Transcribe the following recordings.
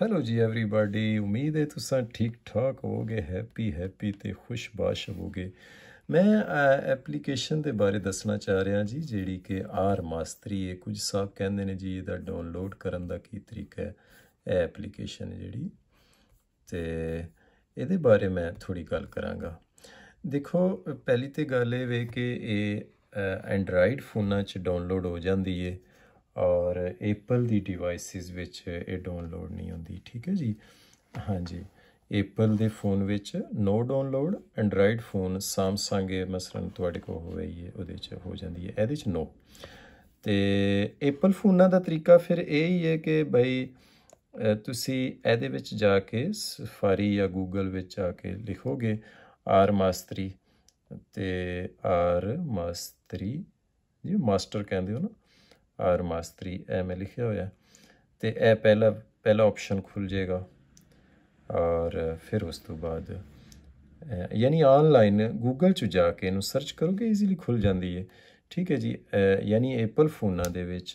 hello ਜੀ everybody ਉਮੀਦ ਹੈ ਤੁਸੀਂ ਠੀਕ ਠਾਕ ਹੋਗੇ ਹੈਪੀ ਹੈਪੀ ਤੇ ਖੁਸ਼ਬਾਸ਼ ਹੋਗੇ ਮੈਂ ਐਪਲੀਕੇਸ਼ਨ ਦੇ ਬਾਰੇ ਦੱਸਣਾ ਚਾਹ ਰਿਹਾ ਜੀ ਜਿਹੜੀ ਕਿ ਆਰ ਮਾਸਟਰੀ ਇਹ ਕੁਝ ਸਾਹਿਬ ਕਹਿੰਦੇ ਨੇ ਜੀ ਇਹਦਾ ਡਾਊਨਲੋਡ ਕਰਨ ਦਾ ਕੀ ਤਰੀਕਾ ਹੈ ਇਹ ਐਪਲੀਕੇਸ਼ਨ ਜਿਹੜੀ ਤੇ ਇਹਦੇ ਬਾਰੇ ਮੈਂ ਥੋੜੀ ਗੱਲ ਕਰਾਂਗਾ ਦੇਖੋ ਪਹਿਲੀ ਤੇ ਗੱਲ ਇਹ ਵੇ ਕਿ ਇਹ ਐਂਡਰਾਇਡ ਫੋਨਾਂ 'ਚ ਡਾਊਨਲੋਡ ਹੋ ਜਾਂਦੀ ਏ ਔਰ ਐਪਲ ਦੀ ਡਿਵਾਈਸਿਸ ਵਿੱਚ ਇਹ ਡਾਊਨਲੋਡ ਨਹੀਂ ਹੁੰਦੀ ਠੀਕ ਹੈ ਜੀ ਹਾਂਜੀ ਐਪਲ ਦੇ ਫੋਨ ਵਿੱਚ no download Android phone Samsung ਦੇ ਮਸਲਨ ਤੁਹਾਡੇ ਕੋਲ ਹੋਵੇ ਇਹ ਉਹਦੇ ਵਿੱਚ ਹੋ ਜਾਂਦੀ ਹੈ ਇਹਦੇ ਚ ਨੋ ਤੇ ਐਪਲ ਫੋਨਾਂ ਦਾ ਤਰੀਕਾ ਫਿਰ ਇਹ ਹੀ ਹੈ ਕਿ ਭਾਈ ਤੁਸੀਂ ਇਹਦੇ ਵਿੱਚ ਜਾ ਕੇ ਸਫਾਰੀ ਜਾਂ ਗੂਗਲ ਵਿੱਚ ਆ ਕੇ ਲਿਖੋਗੇ ਆਰ ਮਾਸਤਰੀ ਤੇ ਆਰ ਮਾਸਤਰੀ ਜੀ ਮਾਸਟਰ ਕਹਿੰਦੇ ਹੋ ਨਾ ਆਰ ਮਾਸ 3 ਐ ਮੈਂ ਲਿਖਿਆ ਹੋਇਆ ਤੇ ਇਹ ਪਹਿਲਾ ਪਹਿਲਾ ਆਪਸ਼ਨ ਖੁੱਲ ਜਾਏਗਾ ਔਰ ਫਿਰ ਉਸ ਤੋਂ ਬਾਅਦ ਯਾਨੀ ਆਨਲਾਈਨ ਗੂਗਲ 'ਚ ਜਾ ਕੇ ਇਹਨੂੰ ਸਰਚ ਕਰੋਗੇ ਈਜ਼ੀਲੀ ਖੁੱਲ ਜਾਂਦੀ ਹੈ ਠੀਕ ਹੈ ਜੀ ਯਾਨੀ ਐਪਲ ਫੋਨਾਂ ਦੇ ਵਿੱਚ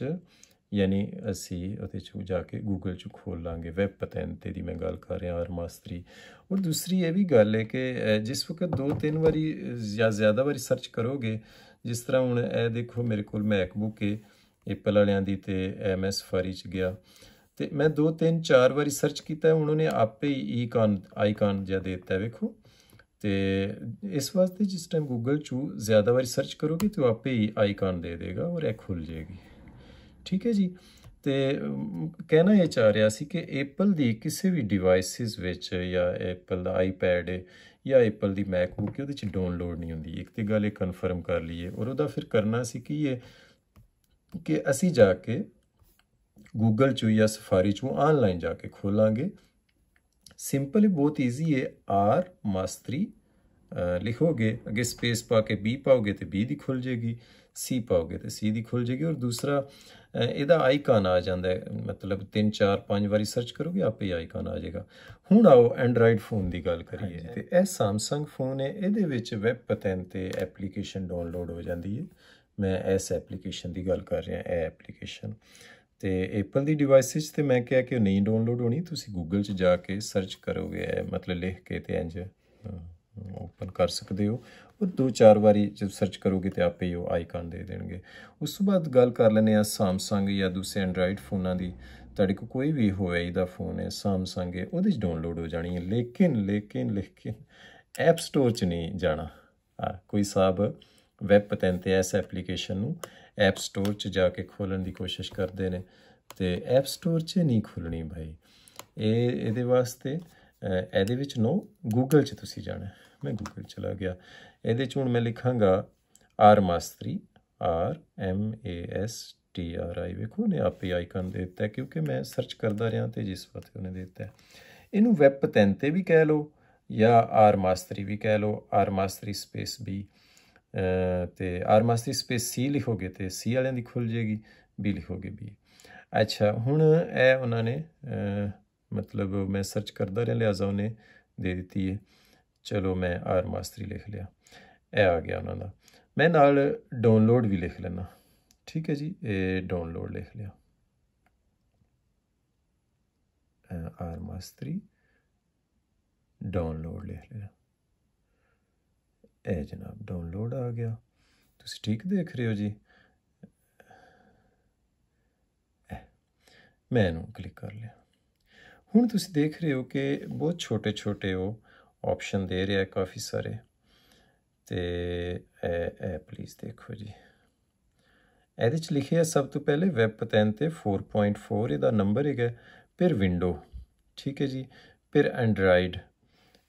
ਯਾਨੀ ਅਸੀਂ ਉਹਦੇ 'ਚ ਜਾ ਕੇ ਗੂਗਲ 'ਚ ਖੋਲ ਲਾਂਗੇ ਵੈਬ ਪਤਨ ਤੇ ਦੀ ਮੈਂ ਗੱਲ ਕਰ ਰਿਹਾ ਔਰ ਮਾਸਤਰੀ ਔਰ ਦੂਸਰੀ ਇਹ ਵੀ ਗੱਲ ਹੈ ਕਿ ਜਿਸ ਵਕਤ ਦੋ ਤਿੰਨ ਵਾਰੀ ਜਾਂ ਜ਼ਿਆਦਾ ਵਾਰੀ ਸਰਚ ਕਰੋਗੇ ਜਿਸ ਤਰ੍ਹਾਂ ਹੁਣ ਇਹ ਦੇਖੋ ਮੇਰੇ ਕੋਲ ਮੈਕਬੁੱਕ ਹੈ ਐਪਲ ਵਾਲਿਆਂ ਦੀ ਤੇ ਐਮਐਸ ਫਰੀ ਚ ਗਿਆ ਤੇ ਮੈਂ ਦੋ ਤਿੰਨ ਚਾਰ ਵਾਰੀ ਸਰਚ ਕੀਤਾ ਉਹਨਾਂ ਨੇ ਆਪੇ ਹੀ ਈਕਨ ਆਈਕਨ ਜਿਹਾ ਦੇ ਦਿੱਤਾ ਵੇਖੋ ਤੇ ਇਸ ਵਾਸਤੇ ਜਿਸ ਟਾਈਮ ਗੂਗਲ ਚ ਜ਼ਿਆਦਾ ਵਾਰੀ ਸਰਚ ਕਰੋਗੇ ਤੇ ਆਪੇ ਹੀ ਆਈਕਨ ਦੇ ਦੇਗਾ ਔਰ ਇਹ ਖੁੱਲ ਜਾਏਗੀ ਠੀਕ ਹੈ ਜੀ ਤੇ ਕਹਿਣਾ ਇਹ ਚਾਹ ਰਿਹਾ ਸੀ ਕਿ ਐਪਲ ਦੀ ਕਿਸੇ ਵੀ ਡਿਵਾਈਸਿਸ ਵਿੱਚ ਜਾਂ ਐਪਲ ਦਾ ਆਈਪੈਡ ਜਾਂ ਐਪਲ ਦੀ ਮੈਕਬੁੱਕ ਉਹਦੇ ਚ ਡਾਊਨਲੋਡ ਨਹੀਂ ਹੁੰਦੀ ਇੱਕ ਤੇ ਗੱਲ ਇਹ ਕਨਫਰਮ ਕਰ ਲਈਏ ਔਰ ਉਹਦਾ ਫਿਰ ਕਰਨਾ ਸੀ ਕਿ ਇਹ ਕਿ ਅਸੀਂ ਜਾ ਕੇ ਗੂਗਲ 'ਚ ਜਾਂ ਸਫਾਰੀ 'ਚ ਆਨਲਾਈਨ ਜਾ ਕੇ ਖੋਲਾਂਗੇ ਸਿੰਪਲ ਬਹੁਤ ਈਜ਼ੀ ਹੈ ਆਰ ਮਾਸਤਰੀ ਲਿਖੋਗੇ ਅਗੇ ਸਪੇਸ ਪਾ ਕੇ ਬੀ ਪਾਓਗੇ ਤੇ ਬੀ ਦੀ ਖੁੱਲ ਜੇਗੀ ਸੀ ਪਾਓਗੇ ਤੇ ਸੀ ਦੀ ਖੁੱਲ ਜੇਗੀ ਔਰ ਦੂਸਰਾ ਇਹਦਾ ਆਈਕਨ ਆ ਜਾਂਦਾ ਹੈ ਮਤਲਬ 3 4 5 ਵਾਰੀ ਸਰਚ ਕਰੋਗੇ ਆਪੇ ਹੀ ਆਈਕਨ ਆ ਜਾਏਗਾ ਹੁਣ ਆਓ ਐਂਡਰਾਇਡ ਫੋਨ ਦੀ ਗੱਲ ਕਰੀਏ ਤੇ ਇਹ Samsung ਫੋਨ ਹੈ ਇਹਦੇ ਵਿੱਚ ਵੈਬ ਪਤਨ ਤੇ ਐਪਲੀਕੇਸ਼ਨ ਡਾਊਨਲੋਡ ਹੋ ਜਾਂਦੀ ਹੈ ਮੈਂ ਇਸ ਐਪਲੀਕੇਸ਼ਨ ਦੀ ਗੱਲ ਕਰ ਰਿਹਾ ਇਹ ਐਪਲੀਕੇਸ਼ਨ ਤੇ ਐਪਲ ਦੀ ਡਿਵਾਈਸਿਸ ਤੇ ਮੈਂ ਕਿਹਾ ਕਿ ਨਹੀਂ ਡਾਊਨਲੋਡ ਹੋਣੀ ਤੁਸੀਂ ਗੂਗਲ 'ਚ ਜਾ ਕੇ ਸਰਚ ਕਰੋਗੇ ਮਤਲਬ ਲਿਖ ਕੇ ਤੇ ਇੰਜ ਓਪਨ ਕਰ ਸਕਦੇ ਹੋ ਉਹ ਦੋ ਚਾਰ ਵਾਰੀ ਜਦ ਸਰਚ ਕਰੋਗੇ ਤੇ ਆਪੇ ਹੀ ਉਹ ਆਈਕਨ ਦੇ ਦੇਣਗੇ ਉਸ ਤੋਂ ਬਾਅਦ ਗੱਲ ਕਰ ਲੈਨੇ ਆ Samsung ਜਾਂ ਦੂਸਰੇ Android ਫੋਨਾਂ ਦੀ ਤੁਹਾਡੇ ਕੋ ਕੋਈ ਵੀ ਹੋਵੇ ਇਹਦਾ ਫੋਨ ਹੈ Samsung ਹੈ ਉਹਦੇ 'ਚ ਡਾਊਨਲੋਡ ਹੋ ਜਾਣੀ ਹੈ ਲੇਕਿਨ ਲੇਕਿਨ ਲੇਕਿਨ ਐਪ ਸਟੋਰ 'ਚ ਨਹੀਂ ਜਾਣਾ ਕੋਈ ਸਾਬ ਵੈਬ ਤੇ ਐਸ ਐਪਲੀਕੇਸ਼ਨ ਨੂੰ ਐਪ ਸਟੋਰ 'ਚ ਜਾ ਕੇ ਖੋਲਣ ਦੀ ਕੋਸ਼ਿਸ਼ ਕਰਦੇ ਨੇ ਤੇ ਐਪ ਸਟੋਰ 'ਚ ਨਹੀਂ ਖੁੱਲਣੀ ਭਾਈ ਇਹ ਇਹਦੇ ਵਾਸਤੇ ਇਹਦੇ ਵਿੱਚ ਨੋ ਗੂਗਲ 'ਚ ਤੁਸੀਂ ਜਾਣਾ ਮੈਂ ਗੂਗਲ ਚਲਾ ਗਿਆ ਇਹਦੇ 'ਚ ਹੁਣ ਮੈਂ ਲਿਖਾਂਗਾ R Mastri R M A S T R I ਵੇਖੋ ਨੇ ਆਪੇ ਆਈਕਨ ਦੇ ਦਿੱਤਾ ਕਿਉਂਕਿ ਮੈਂ ਸਰਚ ਕਰਦਾ ਰਿਹਾ ਤੇ ਜਿਸ ਵਕਤ ਉਹਨੇ ਦੇ ਦਿੱਤਾ ਇਹਨੂੰ ਵੈਬ ਤੇ ਵੀ ਕਹਿ ਲਓ ਜਾਂ ਆਰ ਮਾਸਤਰੀ ਵੀ ਕਹਿ ਲਓ ਆਰ ਮਾਸਤਰੀ ਸਪੇਸ ਵੀ ਤੇ ਆਰ ਮਾਸਤੀ ਸਪੇਸ ਸੀ ਲਿਖੋਗੇ ਤੇ ਸੀ ਵਾਲਿਆਂ ਦੀ ਖੁੱਲ ਜੇਗੀ ਬੀ ਲਿਖੋਗੇ ਬੀ ਅੱਛਾ ਹੁਣ ਇਹ ਉਹਨਾਂ ਨੇ ਮਤਲਬ ਮੈਂ ਸਰਚ ਕਰਦਾ ਰਿਹਾ ਲਿਆਜ਼ਾ ਉਹਨੇ ਦੇ ਦਿੱਤੀ ਹੈ ਚਲੋ ਮੈਂ ਆਰ ਮਾਸਤਰੀ ਲਿਖ ਲਿਆ ਇਹ ਆ ਗਿਆ ਉਹਨਾਂ ਦਾ ਮੈਂ ਨਾਲ ਡਾਊਨਲੋਡ ਵੀ ਲਿਖ ਲੈਣਾ ਠੀਕ ਹੈ ਜੀ ਇਹ ਡਾਊਨਲੋਡ ਲਿਖ ਲਿਆ ਆਰ ਮਾਸਤਰੀ ਡਾਊਨਲੋਡ ਲਿਖ ਲਿਆ ਇਹ ਜਨਾਬ ਡਾਊਨਲੋਡ ਆ ਗਿਆ ਤੁਸੀਂ ਠੀਕ ਦੇਖ ਰਹੇ ਹੋ ਜੀ ਮੈਂ ਨੂੰ ਕਲਿੱਕ ਕਰ ਲਿਆ ਹੁਣ ਤੁਸੀਂ ਦੇਖ ਰਹੇ ਹੋ ਕਿ ਬਹੁਤ ਛੋਟੇ ਛੋਟੇ ਉਹ ਆਪਸ਼ਨ ਦੇ ਰਿਹਾ ਕਾਫੀ ਸਾਰੇ ਤੇ ਇਹ ਇਹ ਪਲੀਜ਼ ਦੇਖੋ ਜੀ ਇਹਦੇ ਚ ਲਿਖਿਆ ਸਭ ਤੋਂ ਪਹਿਲੇ ਵੈਬ ਪਤਨ ਤੇ 4.4 ਇਹਦਾ ਨੰਬਰ ਹੈਗਾ ਫਿਰ ਵਿੰਡੋ ਠੀਕ ਹੈ ਜੀ ਫਿਰ ਐਂਡਰਾਇਡ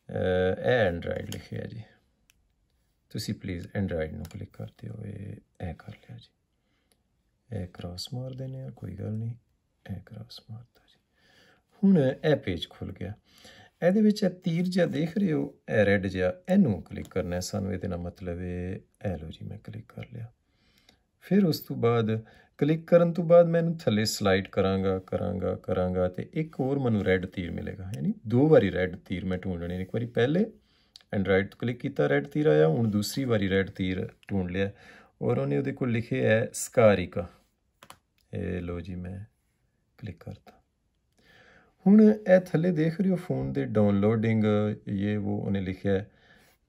ਇਹ ਐਂਡਰਾਇਡ ਲਿਖਿਆ ਜੀ ਤੁਸੀਂ ਪਲੀਜ਼ ਐਂਡਰਾਇਡ ਨੂੰ ਕਲਿੱਕ ਕਰਦੇ ਹੋ ਇਹ ਐ ਕਰ ਲਿਆ ਜੀ ਇਹ ਕ੍ਰਾਸ ਮਾਰ ਦੇਣੇ ਆ ਕੋਈ ਗੱਲ ਨਹੀਂ ਇਹ ਕ੍ਰਾਸ ਮਾਰਤਾ ਜੀ ਹੁਣ ਇਹ ਪੇਜ ਖੁੱਲ ਗਿਆ ਇਹਦੇ ਵਿੱਚ ਇਹ ਤੀਰ ਜਿਹਾ ਦੇਖ ਰਹੇ ਹੋ ਇਹ ਰੈੱਡ ਜਿਹਾ ਇਹਨੂੰ ਕਲਿੱਕ ਕਰਨਾ ਹੈ ਸਾਨੂੰ ਇਹਦੇ ਨਾਲ ਮਤਲਬ ਹੈ ਇਹ ਲੋ ਜੀ ਮੈਂ ਕਲਿੱਕ ਕਰ ਲਿਆ ਫਿਰ ਉਸ ਤੋਂ ਬਾਅਦ ਕਲਿੱਕ ਕਰਨ ਤੋਂ ਬਾਅਦ ਮੈਨੂੰ ਥੱਲੇ ਸਲਾਈਡ ਕਰਾਂਗਾ ਕਰਾਂਗਾ ਕਰਾਂਗਾ ਤੇ ਇੱਕ ਹੋਰ ਮੈਨੂੰ ਰੈੱਡ ਤੀਰ ਮਿਲੇਗਾ ਯਾਨੀ ਦੋ ਵਾਰੀ ਰੈੱਡ ਤੀਰ ਮੈਂ ਢੂੰਡਣੇ ਇੱਕ ਵਾਰੀ ਪਹਿਲੇ ਐਂਡ ਰਾਈਟ ਕਲਿੱਕ ਕੀਤਾ ਰੈੱਡ ਤੀਰ ਆਇਆ ਹੁਣ ਦੂਸਰੀ ਵਾਰੀ ਰੈੱਡ ਤੀਰ ਢੂੰਡ ਲਿਆ ਔਰ ਉਹਨੇ ਉਹਦੇ ਕੋਲ ਲਿਖਿਆ ਹੈ ਸਕਾਰਿਕਾ ਇਹ ਲੋ ਜੀ ਮੈਂ ਕਲਿੱਕ ਕਰਤਾ ਹੁਣ ਇਹ ਥੱਲੇ ਦੇਖ ਰਹੇ ਹੋ ਫੋਨ ਦੇ ਡਾਊਨਲੋਡਿੰਗ ਇਹ ਉਹ ਉਹਨੇ ਲਿਖਿਆ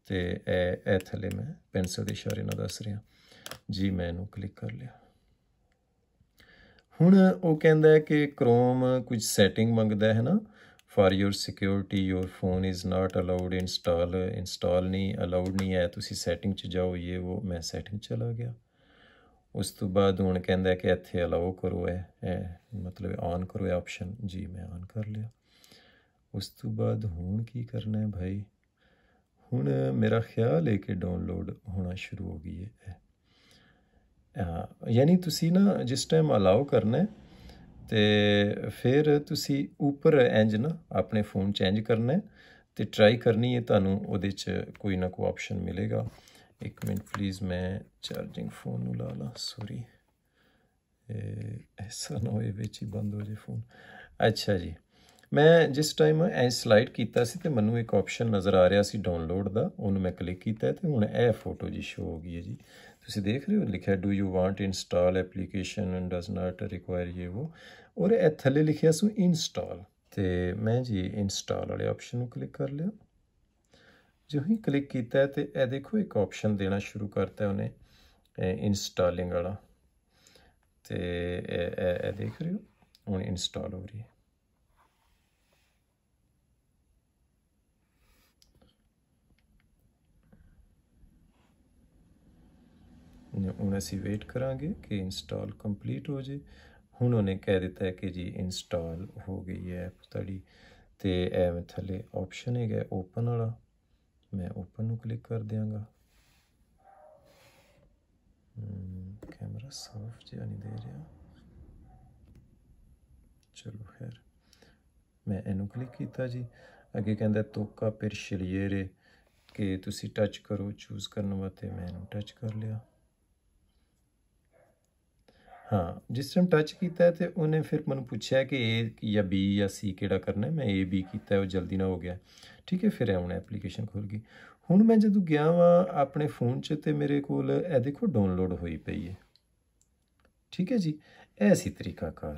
ਤੇ ਇਹ ਇਹ ਥੱਲੇ ਮੈਂ ਪੈਨਸਲ ਦੇ ਇਸ਼ਾਰੇ ਨਾਲ ਦੱਸ ਰਿਹਾ ਜੀ ਮੈਂ ਇਹਨੂੰ ਕਲਿੱਕ ਕਰ ਲਿਆ ਹੁਣ ਉਹ ਕਹਿੰਦਾ ਹੈ ਕਿ ਕ੍ਰੋਮ ਕੁਝ ਸੈਟਿੰਗ ਮੰਗਦਾ ਹੈ ਨਾ for your security your phone is not allowed install install ਨਹੀਂ ਅਲਾਉਡ ਨਹੀਂ ਹੈ ਤੁਸੀਂ ਸੈਟਿੰਗ 'ਚ ਜਾਓ ਇਹ ਉਹ ਮੈਂ ਸੈਟਿੰਗ ਚਲਾ ਗਿਆ ਉਸ ਤੋਂ ਬਾਅਦ ਹੁਣ ਕਹਿੰਦਾ ਕਿ ਇੱਥੇ ਅਲਾਉ ਕਰੋ ਇਹ ਮਤਲਬ ਆਨ ਕਰੋ ਇਹ ਆਪਸ਼ਨ ਜੀ ਮੈਂ ਆਨ ਕਰ ਲਿਆ ਉਸ ਤੋਂ ਬਾਅਦ ਹੁਣ ਕੀ ਕਰਨਾ ਹੈ ਭਾਈ ਹੁਣ ਮੇਰਾ ਖਿਆਲ ਹੈ ਕਿ ਡਾਊਨਲੋਡ ਹੋਣਾ ਸ਼ੁਰੂ ਹੋ ਗਈ ਹੈ ਯਾਨੀ ਤੁਸੀਂ ਨਾ ਜਿਸ ਟਾਈਮ ਅਲਾਉ ਕਰਨਾ ਹੈ ਤੇ ਫਿਰ ਤੁਸੀਂ ਉੱਪਰ ਇੰਜ ਨਾ ਆਪਣੇ ਫੋਨ ਚੇਂਜ ਕਰਨਾ ਤੇ ਟਰਾਈ ਕਰਨੀ ਹੈ ਤੁਹਾਨੂੰ ਉਹਦੇ ਚ ਕੋਈ ਨਾ ਕੋਈ ਆਪਸ਼ਨ ਮਿਲੇਗਾ ਇੱਕ ਮਿੰਟ ਪਲੀਜ਼ ਮੈਂ ਚਾਰਜਿੰਗ ਫੋਨ ਨੂੰ ਲਾ ਲਾ ਸੌਰੀ ਐਸਾ ਨਾ ਹੋਏ ਵਿੱਚ ਹੀ ਬੰਦ ਹੋ ਜੇ ਫੋਨ ਅੱਛਾ ਜੀ ਮੈਂ ਜਿਸ ਟਾਈਮ ਐ ਸਲਾਈਡ ਕੀਤਾ ਸੀ ਤੇ ਮੈਨੂੰ ਇੱਕ ਆਪਸ਼ਨ ਨਜ਼ਰ ਆ ਰਿਹਾ ਸੀ ਡਾਊਨਲੋਡ ਦਾ ਉਹਨੂੰ ਮੈਂ ਕਲਿੱਕ ਕੀਤਾ ਤੇ ਹੁਣ ਇਹ ਫੋਟੋ ਜੀ ਸ਼ੋ ਹੋ ਗਈ ਹੈ ਜੀ ਤੁਸੀਂ ਦੇਖ ਰਹੇ ਹੋ ਲਿਖਿਆ do you want install application and does not require ਇਹ ਵੋ ਔਰ ਇਹ ਥੱਲੇ ਲਿਖਿਆ ਸੋ ਇੰਸਟਾਲ ਤੇ ਮੈਂ ਜੀ ਇੰਸਟਾਲ ਵਾਲੇ ਆਪਸ਼ਨ ਨੂੰ ਕਲਿੱਕ ਕਰ ਲਿਆ ਜਿਉਂ ਹੀ ਕਲਿੱਕ ਕੀਤਾ ਤੇ ਇਹ ਦੇਖੋ ਇੱਕ ਆਪਸ਼ਨ ਦੇਣਾ ਸ਼ੁਰੂ ਕਰਤਾ ਉਹਨੇ ਇੰਸਟਾਲਿੰਗ ਵਾਲਾ ਤੇ ਇਹ ਦੇਖ ਰਹੇ ਹੋ ਹੁਣ ਇੰਸਟਾਲ ਹੋ ਰਹੀ ਹੈ ਹੁਣ ਅਸੀਂ ਵੇਟ ਕਰਾਂਗੇ ਕਿ ਇੰਸਟਾਲ ਕੰਪਲੀਟ ਹੋ ਜੇ ਹੁਣ ਉਹਨੇ ਕਹਿ ਦਿੱਤਾ ਹੈ ਕਿ ਜੀ ਇੰਸਟਾਲ ਹੋ ਗਈ ਹੈ ਐਪ ਤੁਹਾਡੀ ਤੇ ਐਵੇਂ ਥੱਲੇ ਆਪਸ਼ਨ ਹੈਗਾ ਓਪਨ ਵਾਲਾ ਮੈਂ ਓਪਨ ਨੂੰ ਕਲਿੱਕ ਕਰ ਦਿਆਂਗਾ ਕੈਮਰਾ ਸਾਫ ਜਿਹਾ ਨਹੀਂ ਦੇ ਰਿਹਾ ਚਲੋ ਫਿਰ ਮੈਂ ਇਹਨੂੰ ਕਲਿੱਕ ਕੀਤਾ ਜੀ ਅੱਗੇ ਕਹਿੰਦਾ ਤੋਕਾ ਪਰ ਸ਼ਲੀਏ ਕਿ ਤੁਸੀਂ ਟੱਚ ਕਰੋ ਚੂਜ਼ ਕਰਨ ਵਾਸਤੇ ਮੈਂ ਇਹਨੂੰ ਟੱਚ ਕਰ ਲਿਆ ਹਾਂ ਜਿਸ ਟਾਈਮ ਟੱਚ ਕੀਤਾ ਤੇ ਉਹਨੇ ਫਿਰ ਮੈਨੂੰ ਪੁੱਛਿਆ ਕਿ ਏ ਜਾਂ ਬੀ ਜਾਂ ਸੀ ਕਿਹੜਾ ਕਰਨਾ ਮੈਂ ਏ ਬੀ ਕੀਤਾ ਉਹ ਜਲਦੀ ਨਾ ਹੋ ਗਿਆ ਠੀਕ ਹੈ ਫਿਰ ਹੁਣ ਐਪਲੀਕੇਸ਼ਨ ਖੁੱਲ ਗਈ ਹੁਣ ਮੈਂ ਜਦੋਂ ਗਿਆ ਵਾਂ ਆਪਣੇ ਫੋਨ 'ਚ ਤੇ ਮੇਰੇ ਕੋਲ ਇਹ ਦੇਖੋ ਡਾਊਨਲੋਡ ਹੋਈ ਪਈ ਹੈ ਠੀਕ ਹੈ ਜੀ ਇਹ ਸੀ ਤਰੀਕਾਕਾਰ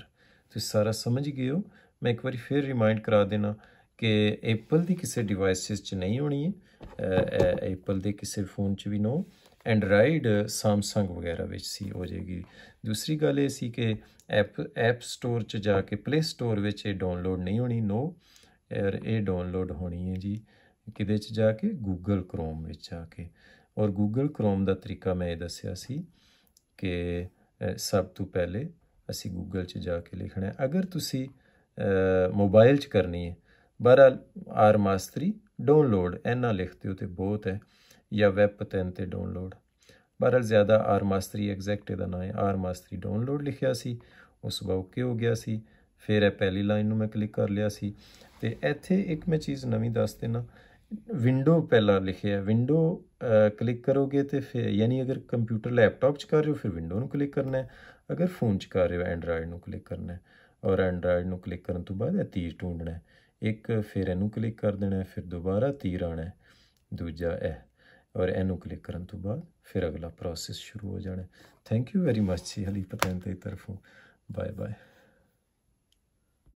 ਤੁਸੀਂ ਸਾਰਾ ਸਮਝ ਗਏ ਹੋ ਮੈਂ ਇੱਕ ਵਾਰੀ ਫਿਰ ਰਿਮਾਈਂਡ ਕਰਾ ਦੇਣਾ ਕਿ ਐਪਲ ਦੀ ਕਿਸੇ ਡਿਵਾਈਸਿਸ 'ਚ ਨਹੀਂ ਹੋਣੀ ਹੈ ਐਪਲ ਦੇ ਕਿਸੇ ਫੋਨ 'ਚ ਵੀ ਨਾ ਐਂਡਰਾਇਡ Samsung ਵਗੈਰਾ ਵਿੱਚ ਸੀ ਹੋ ਜਾਏਗੀ ਦੂਸਰੀ ਗੱਲ ਇਹ ਸੀ ਕਿ ਐਪ ਐਪ ਸਟੋਰ 'ਚ ਜਾ ਕੇ ਪਲੇ ਸਟੋਰ ਵਿੱਚ ਇਹ ਡਾਊਨਲੋਡ ਨਹੀਂ ਹੋਣੀ ਨੋ ਇਹ ਡਾਊਨਲੋਡ ਹੋਣੀ ਹੈ ਜੀ ਕਿਦੇ 'ਚ ਜਾ ਕੇ Google Chrome ਵਿੱਚ ਜਾ ਕੇ ਔਰ Google Chrome ਦਾ ਤਰੀਕਾ ਮੈਂ ਇਹ ਦੱਸਿਆ ਸੀ ਕਿ ਸਭ ਤੋਂ ਪਹਿਲੇ ਅਸੀਂ Google 'ਚ ਜਾ ਕੇ ਲਿਖਣਾ ਹੈ ਅਗਰ ਤੁਸੀਂ ਮੋਬਾਈਲ 'ਚ ਕਰਨੀ ਹੈ ਬਹਰਾਲ ਆਰ ਮਾਸਤਰੀ ਡਾਊਨਲੋਡ ਐਨਾ ਲਿਖਦੇ ਹੋ ਤੇ ਬਹੁਤ ਹੈ ਜਾਂ ਵੈਬ ਪਤਨ ਤੇ ਡਾਊਨਲੋਡ ਬਹਰਲ ਜ਼ਿਆਦਾ ਆਰ ਮਾਸਟਰੀ ਐਗਜ਼ੈਕਟ ਇਹਦਾ ਨਾਮ ਹੈ ਆਰ ਮਾਸਟਰੀ ਡਾਊਨਲੋਡ ਲਿਖਿਆ ਸੀ ਉਸ ਵਾ ਓਕੇ ਹੋ ਗਿਆ ਸੀ ਫਿਰ ਇਹ ਪਹਿਲੀ ਲਾਈਨ ਨੂੰ ਮੈਂ ਕਲਿੱਕ ਕਰ ਲਿਆ ਸੀ ਤੇ ਇੱਥੇ ਇੱਕ ਮੈਂ ਚੀਜ਼ ਨਵੀਂ ਦੱਸ ਦੇਣਾ ਵਿੰਡੋ ਪਹਿਲਾਂ ਲਿਖਿਆ ਵਿੰਡੋ ਕਲਿੱਕ ਕਰੋਗੇ ਤੇ ਫਿਰ ਯਾਨੀ ਅਗਰ ਕੰਪਿਊਟਰ ਲੈਪਟਾਪ 'ਚ ਕਰ ਰਹੇ ਹੋ ਫਿਰ ਵਿੰਡੋ ਨੂੰ ਕਲਿੱਕ ਕਰਨਾ ਹੈ ਅਗਰ ਫੋਨ 'ਚ ਕਰ ਰਹੇ ਹੋ ਐਂਡਰਾਇਡ ਨੂੰ ਕਲਿੱਕ ਕਰਨਾ ਹੈ ਔਰ ਐਂਡਰਾਇਡ ਨੂੰ ਕਲਿੱਕ ਕਰਨ ਤੋਂ ਬਾਅਦ ਇਹ ਤੀਰ ਢੂੰਡਣਾ ਹੈ ਇੱਕ ਫਿਰ ਇਹਨੂੰ ਕਲਿੱਕ ਕਰ ਦੇਣਾ ਹੈ ਫਿਰ ਦੁਬਾਰਾ ਤੀਰ ਆਣਾ ਹੈ ਦੂਜਾ ਇਹ ਔਰ ਇਹਨੂੰ ਕਲਿੱਕ ਕਰਨ ਤੋਂ ਬਾਅਦ ਫਿਰ ਅਗਲਾ ਪ੍ਰੋਸੈਸ ਸ਼ੁਰੂ ਹੋ ਜਾਣਾ ਥੈਂਕ ਯੂ ਵੈਰੀ ਮੱਚ ਜੀ ਹਲੀ ਪਤਨ ਤੇ ਤਰਫੋਂ ਬਾਏ ਬਾਏ